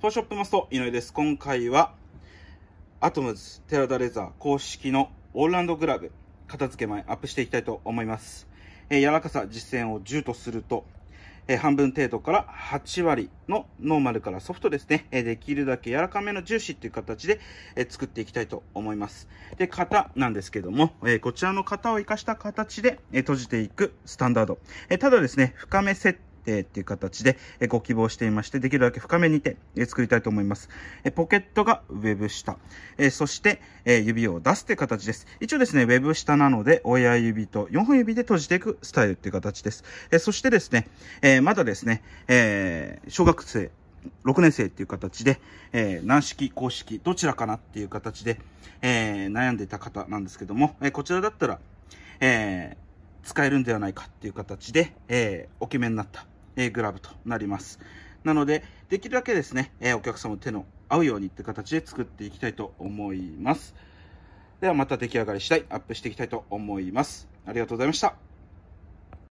フォーショップマスト井上です。今回は、アトムズ、テラダレザー公式のオーランドグラブ、片付け前アップしていきたいと思います。えー、柔らかさ、実践を10とすると、えー、半分程度から8割のノーマルからソフトですね。えー、できるだけ柔らかめの重視っていう形で、え作っていきたいと思います。で、型なんですけども、えこちらの型を活かした形で、え閉じていくスタンダード。えただですね、深め設定てっていう形でご希望していまして、できるだけ深めにて作りたいと思います。ポケットがウェブ下、そして指を出すって形です。一応ですね、ウェブ下なので親指と4本指で閉じていくスタイルっていう形です。そしてですね、まだですね、小学生、6年生っていう形で、えー、軟式、公式、どちらかなっていう形で、えー、悩んでいた方なんですけども、えー、こちらだったら、え使えるんではないかっていう形で、えお決めになったえグラブとなります。なので、できるだけですね、えお客様手の合うようにって形で作っていきたいと思います。ではまた出来上がり次第アップしていきたいと思います。ありがとうございました。